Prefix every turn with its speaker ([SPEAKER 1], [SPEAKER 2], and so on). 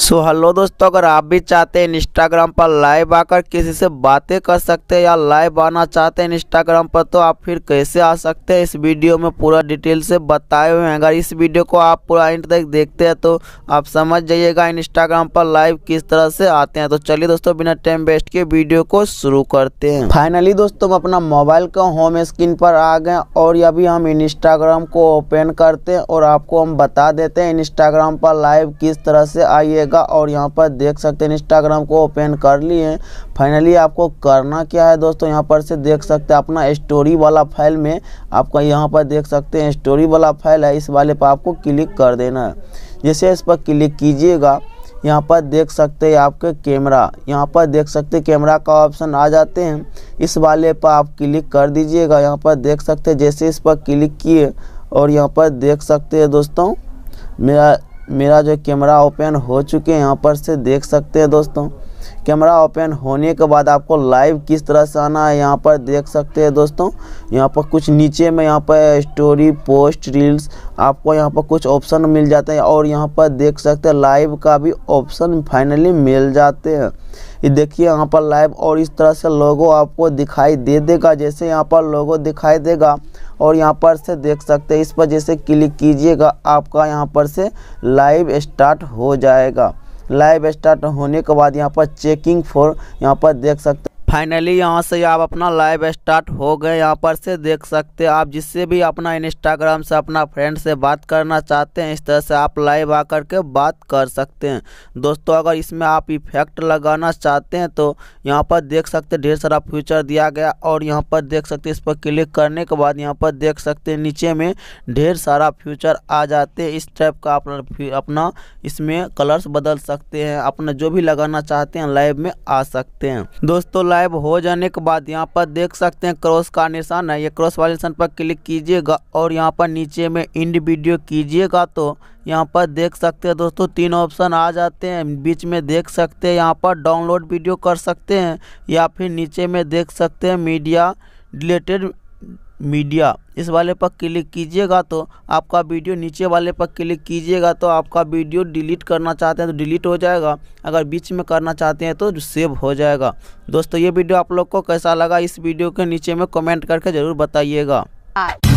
[SPEAKER 1] सो so, hello दोस्तों अगर आप भी चाहते हैं इंस्टाग्राम पर लाइव आकर किसी से बातें कर सकते हैं या लाइव आना चाहते हैं इंस्टाग्राम पर तो आप फिर कैसे आ सकते हैं इस वीडियो में पूरा डिटेल से बताए हुए हैं अगर इस वीडियो को आप पूरा एंड तक देखते हैं तो आप समझ जाइएगा इंस्टाग्राम पर लाइव किस तरह से आते हैं तो चलिए दोस्तों बिना टाइम वेस्ट के वीडियो को शुरू करते हैं फाइनली दोस्तों हम अपना मोबाइल का होम स्क्रीन पर आ गए और अभी हम इंस्टाग्राम को ओपन करते हैं और आपको हम बता देते हैं इंस्टाग्राम पर लाइव किस तरह से आइएगा जाएगा और यहाँ पर देख सकते हैं इंस्टाग्राम को ओपन कर लिए हैं फाइनली आपको करना क्या है दोस्तों यहाँ पर से देख सकते हैं अपना स्टोरी वाला फाइल में आपका यहाँ पर देख सकते हैं स्टोरी वाला फाइल है इस वाले पर आपको क्लिक कर देना है जैसे इस पर क्लिक कीजिएगा यहाँ पर देख सकते हैं आपके कैमरा यहाँ पर देख सकते कैमरा का ऑप्शन आ जाते हैं इस वाले पर आप क्लिक कर दीजिएगा यहाँ पर देख सकते जैसे इस पर क्लिक किए और यहाँ पर देख सकते हैं दोस्तों मेरा मेरा जो कैमरा ओपन हो चुके हैं यहाँ पर से देख सकते हैं दोस्तों कैमरा ओपन होने के बाद आपको लाइव किस तरह से आना है यहाँ पर देख सकते हैं दोस्तों यहाँ पर कुछ नीचे में यहाँ पर स्टोरी पोस्ट रील्स आपको यहाँ पर कुछ ऑप्शन मिल जाते हैं और यहाँ पर देख सकते हैं लाइव का भी ऑप्शन फाइनली मिल जाते हैं ये देखिए यहाँ पर लाइव और इस तरह से लोगो आपको दिखाई दे देगा जैसे यहाँ पर लोगो दिखाई देगा और यहाँ पर से देख सकते हैं इस पर जैसे क्लिक कीजिएगा आपका यहाँ पर से लाइव स्टार्ट हो जाएगा लाइव स्टार्ट होने के बाद यहाँ पर चेकिंग फॉर यहाँ पर देख सकते फाइनली यहाँ से आप अपना लाइव स्टार्ट हो गए यहाँ पर से देख सकते हैं आप जिससे भी अपना इंस्टाग्राम से अपना फ्रेंड से बात करना चाहते हैं इस तरह से आप लाइव आकर के बात कर सकते हैं दोस्तों अगर इसमें आप इफेक्ट लगाना चाहते हैं तो यहाँ पर देख सकते ढेर सारा फ्यूचर दिया गया और यहाँ पर देख सकते इस पर क्लिक करने के बाद यहाँ पर देख सकते हैं नीचे में ढेर सारा फ्यूचर आ जाते हैं इस टाइप का अपना अपना इसमें कलर्स बदल सकते हैं अपना जो भी लगाना चाहते हैं लाइव में आ सकते हैं दोस्तों लाइव गायब हो जाने के बाद यहाँ पर देख सकते हैं क्रॉस का निशान है ये क्रॉस वाले निशान पर क्लिक कीजिएगा और यहाँ पर नीचे में इंड वीडियो कीजिएगा तो यहाँ पर देख सकते हैं दोस्तों तीन ऑप्शन आ जाते हैं बीच में देख सकते हैं यहाँ पर डाउनलोड वीडियो कर सकते हैं या फिर नीचे में देख सकते हैं मीडिया रिलेटेड मीडिया इस वाले पर क्लिक कीजिएगा तो आपका वीडियो नीचे वाले पर क्लिक कीजिएगा तो आपका वीडियो डिलीट करना चाहते हैं तो डिलीट हो जाएगा अगर बीच में करना चाहते हैं तो सेव हो जाएगा दोस्तों ये वीडियो आप लोग को कैसा लगा इस वीडियो के नीचे में कमेंट करके ज़रूर बताइएगा हाँ।